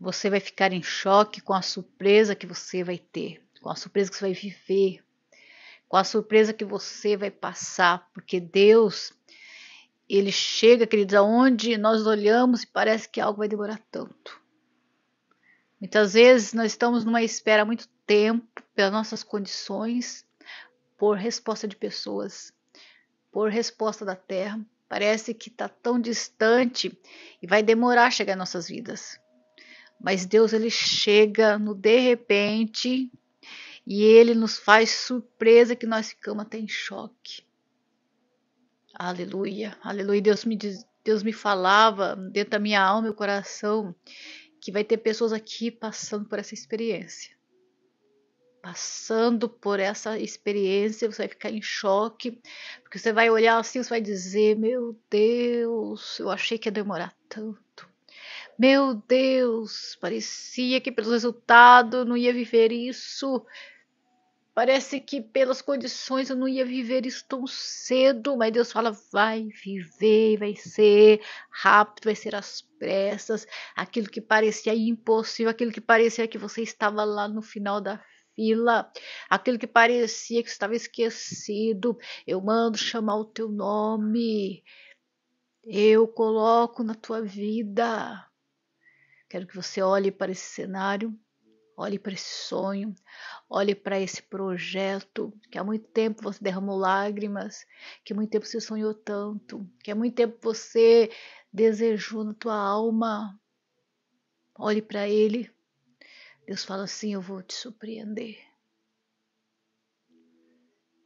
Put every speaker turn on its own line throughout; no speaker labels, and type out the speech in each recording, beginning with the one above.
Você vai ficar em choque com a surpresa que você vai ter, com a surpresa que você vai viver, com a surpresa que você vai passar, porque Deus, ele chega, queridos, aonde nós olhamos e parece que algo vai demorar tanto. Muitas vezes nós estamos numa espera há muito tempo pelas nossas condições, por resposta de pessoas, por resposta da terra. Parece que está tão distante e vai demorar a chegar às nossas vidas. Mas Deus ele chega no de repente e ele nos faz surpresa que nós ficamos até em choque. Aleluia. Aleluia. Deus me diz, Deus me falava dentro da minha alma e coração que vai ter pessoas aqui passando por essa experiência. Passando por essa experiência, você vai ficar em choque, porque você vai olhar assim, você vai dizer: Meu Deus, eu achei que ia demorar tanto. Meu Deus, parecia que pelo resultado eu não ia viver isso. Parece que pelas condições eu não ia viver isso tão cedo, mas Deus fala: vai viver, vai ser rápido, vai ser às pressas. Aquilo que parecia impossível, aquilo que parecia que você estava lá no final da fila, aquilo que parecia que estava esquecido, eu mando chamar o teu nome, eu coloco na tua vida. Quero que você olhe para esse cenário, olhe para esse sonho, olhe para esse projeto que há muito tempo você derramou lágrimas, que há muito tempo você sonhou tanto, que há muito tempo você desejou na tua alma. Olhe para ele. Deus fala assim: Eu vou te surpreender.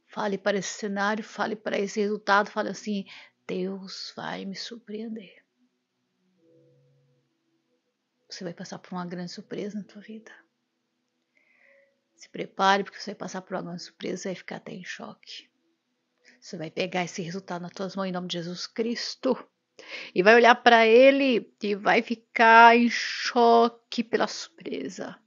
Fale para esse cenário, fale para esse resultado, fale assim: Deus vai me surpreender. Você vai passar por uma grande surpresa na tua vida. Se prepare, porque você vai passar por uma grande surpresa e vai ficar até em choque. Você vai pegar esse resultado nas tuas mãos em nome de Jesus Cristo. E vai olhar para ele e vai ficar em choque pela surpresa.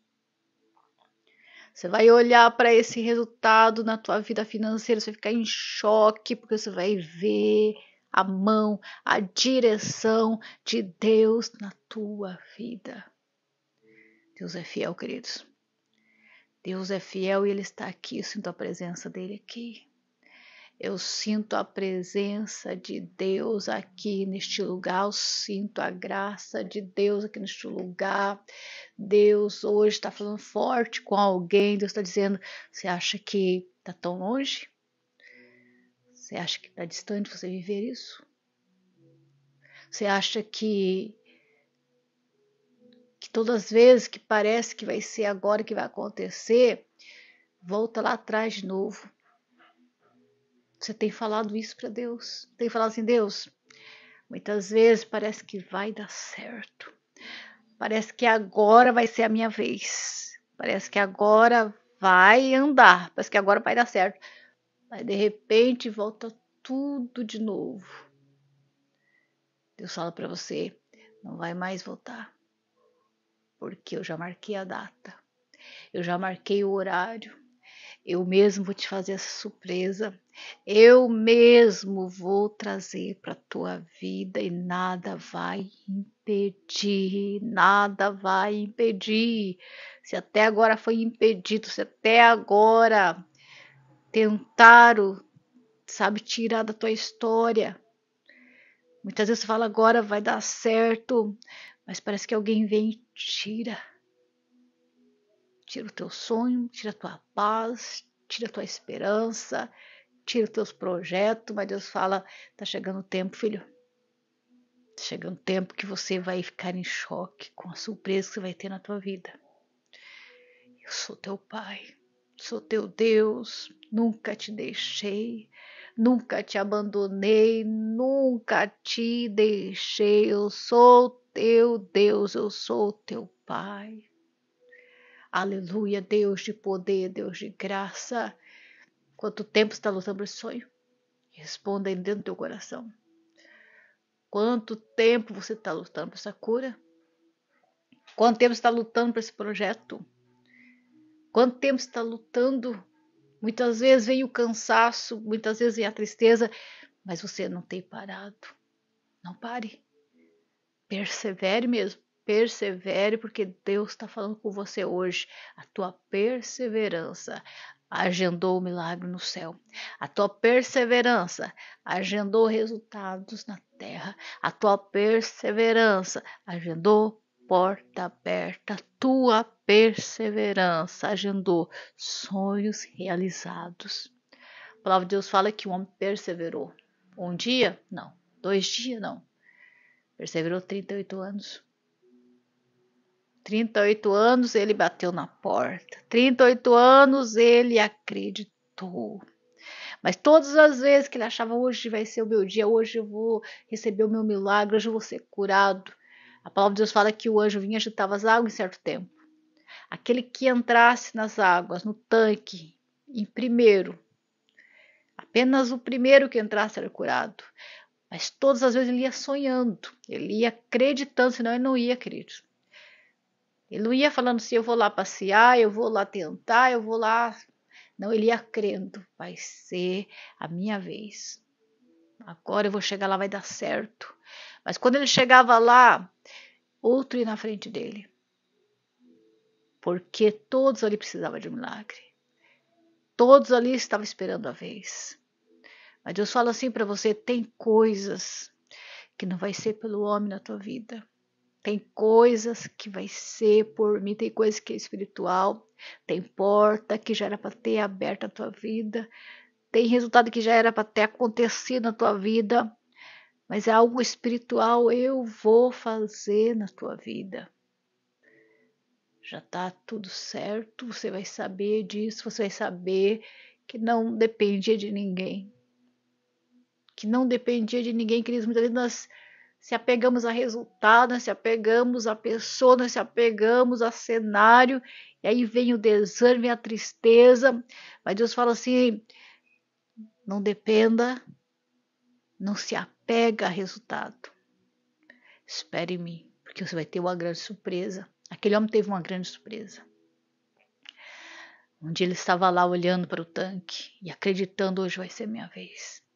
Você vai olhar para esse resultado na tua vida financeira, você vai ficar em choque porque você vai ver a mão, a direção de Deus na tua vida. Deus é fiel, queridos. Deus é fiel e Ele está aqui. Eu sinto a presença dele aqui. Eu sinto a presença de Deus aqui neste lugar, eu sinto a graça de Deus aqui neste lugar. Deus hoje está falando forte com alguém, Deus está dizendo: você acha que está tão longe? Você acha que está distante você viver isso? Você acha que que todas as vezes que parece que vai ser agora que vai acontecer, volta lá atrás de novo. Você tem falado isso para Deus? Tem falado assim, Deus? Muitas vezes parece que vai dar certo. Parece que agora vai ser a minha vez. Parece que agora vai andar. Parece que agora vai dar certo. Mas de repente volta tudo de novo. Deus fala para você, não vai mais voltar. Porque eu já marquei a data. Eu já marquei o horário. Eu mesmo vou te fazer essa surpresa. Eu mesmo vou trazer para tua vida e nada vai impedir, nada vai impedir. Se até agora foi impedido, se até agora tentaram, sabe, tirar da tua história. Muitas vezes você fala agora vai dar certo, mas parece que alguém vem e tira. Tira o teu sonho, tira a tua paz, tira a tua esperança, tira os teus projetos, mas Deus fala, tá chegando o tempo, filho. Tá chegando o tempo que você vai ficar em choque com a surpresa que você vai ter na tua vida. Eu sou teu pai sou teu Deus, nunca te deixei, nunca te abandonei, nunca te deixei, eu sou teu Deus, eu sou teu Pai. Aleluia, Deus de poder, Deus de graça. Quanto tempo está lutando por esse sonho? Responda aí dentro do teu coração. Quanto tempo você está lutando por essa cura? Quanto tempo está lutando por esse projeto? Quanto tempo está lutando? Muitas vezes vem o cansaço, muitas vezes vem a tristeza, mas você não tem parado. Não pare. Persevere mesmo. Persevere, porque Deus está falando com você hoje. A tua perseverança agendou o milagre no céu. A tua perseverança agendou resultados na terra. A tua perseverança agendou porta aberta, tua perseverança agendou sonhos realizados. A palavra de Deus fala que o homem perseverou. Um dia? Não. Dois dias? Não. Perseverou 38 anos. 38 anos ele bateu na porta. 38 anos ele acreditou. Mas todas as vezes que ele achava hoje vai ser o meu dia, hoje eu vou receber o meu milagre, hoje eu vou ser curado, a palavra de Deus fala que o anjo vinha e agitava as águas em certo tempo. Aquele que entrasse nas águas, no tanque, em primeiro, apenas o primeiro que entrasse era curado. Mas todas as vezes ele ia sonhando, ele ia acreditando, senão ele não ia crer. Ele não ia falando assim: eu vou lá passear, eu vou lá tentar, eu vou lá. Não, ele ia crendo: vai ser a minha vez. Agora eu vou chegar lá, vai dar certo. Mas quando ele chegava lá, outro ia na frente dele. Porque todos ali precisavam de um milagre. Todos ali estavam esperando a vez. Mas Deus fala assim para você: tem coisas que não vai ser pelo homem na tua vida. Tem coisas que vai ser por mim, tem coisas que é espiritual, tem porta que já era para ter aberta na tua vida, tem resultado que já era para ter acontecido na tua vida, mas é algo espiritual eu vou fazer na tua vida. Já está tudo certo, você vai saber disso, você vai saber que não dependia de ninguém. Que não dependia de ninguém, queridos. Muitas vezes nós se apegamos a resultado, nós se apegamos a pessoa, nós se apegamos a cenário, e aí vem o desânimo, vem a tristeza. Mas Deus fala assim: não dependa, não se apega pega resultado. Espere em mim, porque você vai ter uma grande surpresa. Aquele homem teve uma grande surpresa. Um dia ele estava lá olhando para o tanque e acreditando: hoje vai ser minha vez.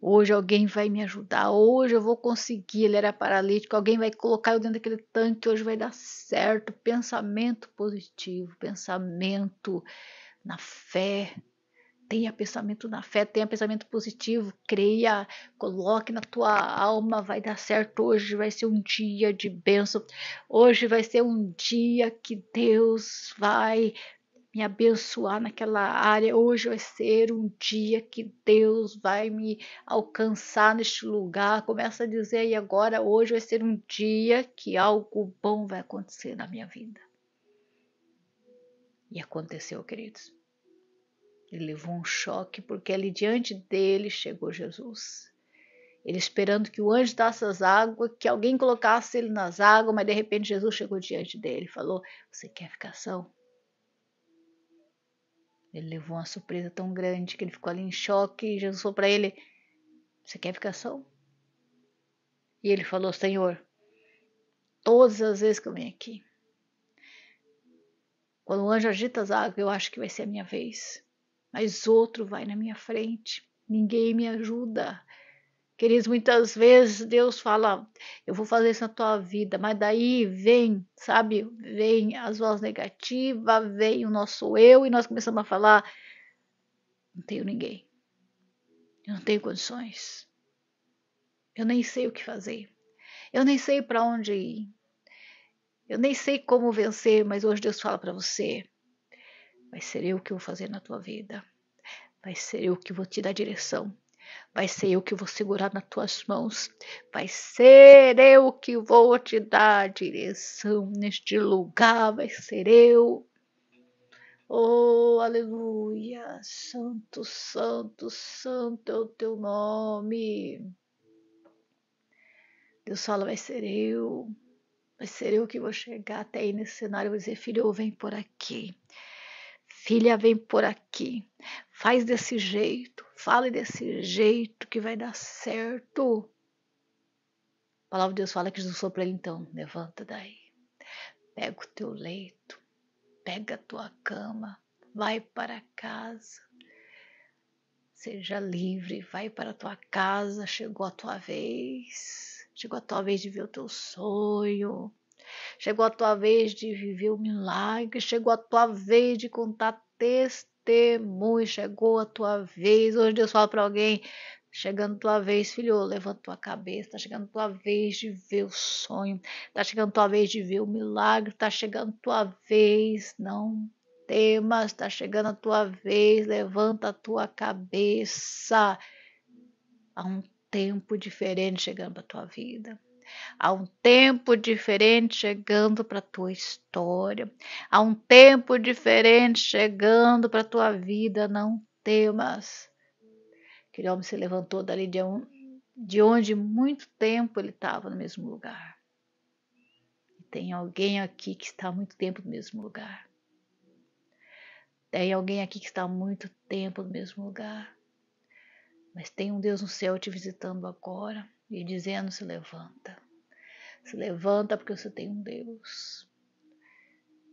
Hoje alguém vai me ajudar, hoje eu vou conseguir. Ele era paralítico, alguém vai colocar eu dentro daquele tanque, hoje vai dar certo. Pensamento positivo, pensamento na fé, tenha pensamento na fé, tenha pensamento positivo, creia, coloque na tua alma, vai dar certo hoje, vai ser um dia de bênção. Hoje vai ser um dia que Deus vai me abençoar naquela área. Hoje vai ser um dia que Deus vai me alcançar neste lugar. Começa a dizer aí agora, hoje vai ser um dia que algo bom vai acontecer na minha vida. E aconteceu, queridos. Ele levou um choque porque ali diante dele chegou Jesus. Ele esperando que o anjo desse as águas, que alguém colocasse ele nas águas, mas de repente Jesus chegou diante dele e falou: Você quer ficar são? Ele levou uma surpresa tão grande que ele ficou ali em choque e Jesus falou para ele: Você quer ficar são? E ele falou: Senhor, todas as vezes que eu venho aqui, quando o anjo agita as águas, eu acho que vai ser a minha vez mas outro vai na minha frente, ninguém me ajuda. Queridos, muitas vezes Deus fala, eu vou fazer isso na tua vida, mas daí vem, sabe, vem as vozes negativas, vem o nosso eu, e nós começamos a falar: não tenho ninguém, eu não tenho condições, eu nem sei o que fazer, eu nem sei para onde ir, eu nem sei como vencer, mas hoje Deus fala para você: Vai ser eu que vou fazer na tua vida. Vai ser eu que vou te dar direção. Vai ser eu que vou segurar nas tuas mãos. Vai ser eu que vou te dar direção neste lugar. Vai ser eu. Oh, aleluia! Santo, santo, santo é o teu nome. Deus fala: vai ser eu. Vai ser eu que vou chegar até aí nesse cenário e vou dizer: filho, vem por aqui filha, vem por aqui, faz desse jeito, fale desse jeito que vai dar certo. A palavra de Deus fala que Jesus falou para ele então: levanta daí, pega o teu leito, pega a tua cama, vai para casa. Seja livre, vai para a tua casa, chegou a tua vez, chegou a tua vez de ver o teu sonho, Chegou a tua vez de viver o milagre, chegou a tua vez de contar testemunho, chegou a tua vez. Hoje Deus fala para alguém: Chegando tua vez, filho, levanta tua cabeça. Tá chegando tua vez de ver o sonho. Tá chegando tua vez de ver o milagre. Tá chegando tua vez. Não temas. Tá chegando a tua vez. Levanta a tua cabeça. Há um tempo diferente chegando para tua vida. Há um tempo diferente chegando para a tua história. Há um tempo diferente chegando para a tua vida. Não temas. Aquele homem se levantou dali de, um, de onde muito tempo ele estava no mesmo lugar. tem alguém aqui que está há muito tempo no mesmo lugar. Tem alguém aqui que está há muito tempo no mesmo lugar. Mas tem um Deus no céu te visitando agora e dizendo: se levanta. Se levanta porque você tem um Deus.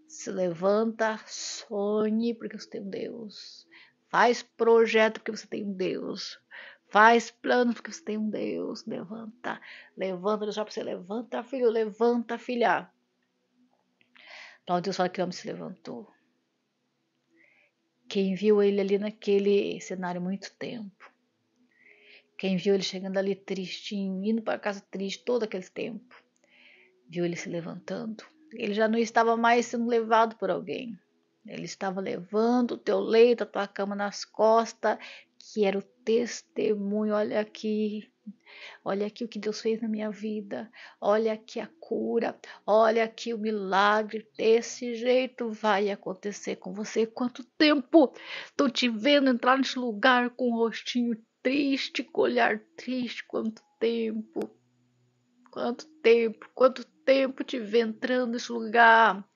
Se levanta, sonhe porque você tem um Deus. Faz projeto porque você tem um Deus. Faz plano porque você tem um Deus. Levanta, levanta, Deus fala para você: levanta, filho, levanta, filha. Então Deus fala que o homem se levantou. Quem viu ele ali naquele cenário muito tempo quem viu ele chegando ali tristinho, indo para casa triste todo aquele tempo, viu ele se levantando. Ele já não estava mais sendo levado por alguém. Ele estava levando o teu leito, a tua cama nas costas, que era o testemunho. Olha aqui, olha aqui o que Deus fez na minha vida, olha aqui a cura, olha aqui o milagre. Desse jeito vai acontecer com você. Quanto tempo tô te vendo entrar nesse lugar com o rostinho triste, com olhar triste, quanto tempo, quanto tempo, quanto tempo te vê entrando nesse lugar,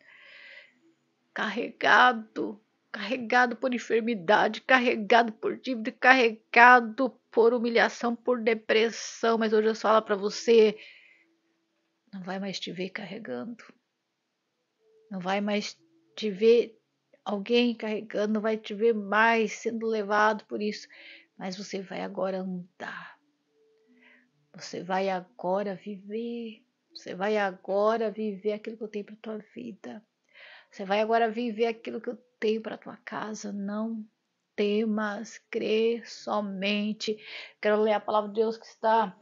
carregado, carregado por enfermidade, carregado por dívida, carregado por humilhação, por depressão, mas hoje eu falo para você, não vai mais te ver carregando, não vai mais te ver alguém carregando, não vai te ver mais sendo levado por isso mas você vai agora andar. Você vai agora viver. Você vai agora viver aquilo que eu tenho para tua vida. Você vai agora viver aquilo que eu tenho para tua casa. Não temas, crê somente. Quero ler a palavra de Deus que está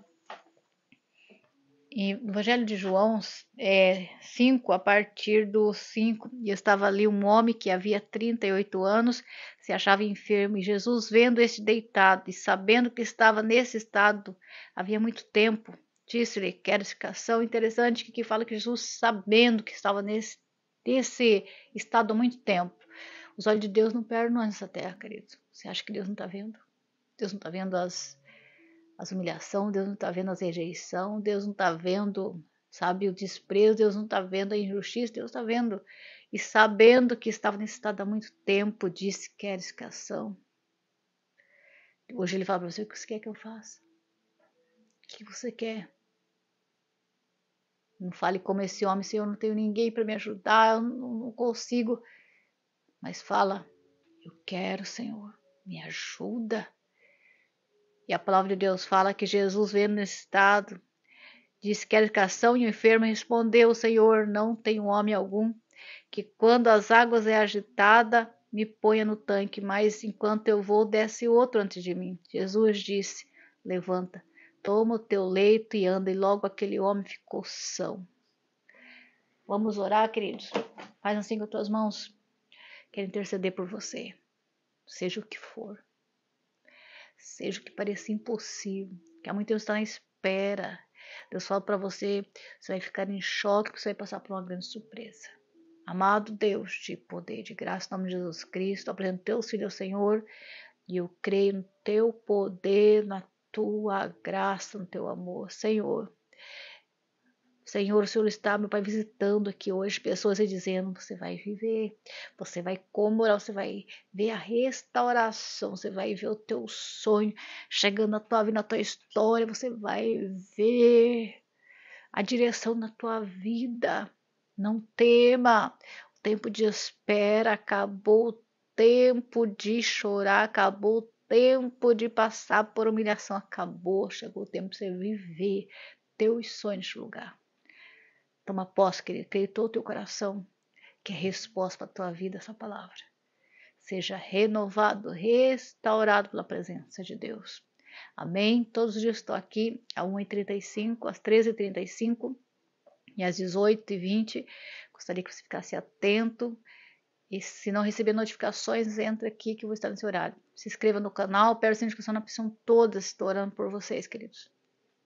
no Evangelho de João é, 5, a partir do 5, e estava ali um homem que havia 38 anos, se achava enfermo, e Jesus, vendo este deitado e sabendo que estava nesse estado havia muito tempo, disse-lhe: Quero explicação interessante que, fala que Jesus, sabendo que estava nesse, nesse estado há muito tempo, os olhos de Deus não perdem nessa terra, querido. Você acha que Deus não está vendo? Deus não está vendo as as humilhação, Deus não está vendo as rejeição, Deus não está vendo, sabe, o desprezo, Deus não está vendo a injustiça, Deus está vendo e sabendo que estava nesse estado há muito tempo de sequerificação. Hoje ele fala para você: o que você quer que eu faça? O que você quer? Não fale como esse homem, se eu não tenho ninguém para me ajudar, eu não consigo. Mas fala: eu quero, Senhor, me ajuda. E a palavra de Deus fala que Jesus vendo nesse estado, disse que a educação e o enfermo respondeu: Senhor, não tem homem algum que quando as águas é agitada me ponha no tanque, mas enquanto eu vou desce outro antes de mim. Jesus disse: Levanta, toma o teu leito e anda. E logo aquele homem ficou são. Vamos orar, queridos. Faz assim com as tuas mãos. Quero interceder por você, seja o que for seja o que pareça impossível, que há muito tempo está na espera. Deus fala para você, você vai ficar em choque, você vai passar por uma grande surpresa. Amado Deus, de poder, de graça, em nome de Jesus Cristo, apresento teus filhos ao Senhor e eu creio no teu poder, na tua graça, no teu amor, Senhor. Senhor, o Senhor está, meu Pai, visitando aqui hoje pessoas e dizendo: você vai viver, você vai comemorar, você vai ver a restauração, você vai ver o teu sonho chegando na tua vida, na tua história, você vai ver a direção na tua vida. Não tema, o tempo de espera acabou, o tempo de chorar acabou, o tempo de passar por humilhação acabou, chegou o tempo de você viver teus sonhos lugar uma pós, querido. Acreditou o teu coração que é resposta para a tua vida essa palavra. Seja renovado, restaurado pela presença de Deus. Amém? Todos os dias estou aqui, às 1h35, às 13h35 e às 18h20. Gostaria que você ficasse atento. E se não receber notificações, entra aqui que eu vou estar nesse horário. Se inscreva no canal, peço a inscrição na opção todas. Estou orando por vocês, queridos.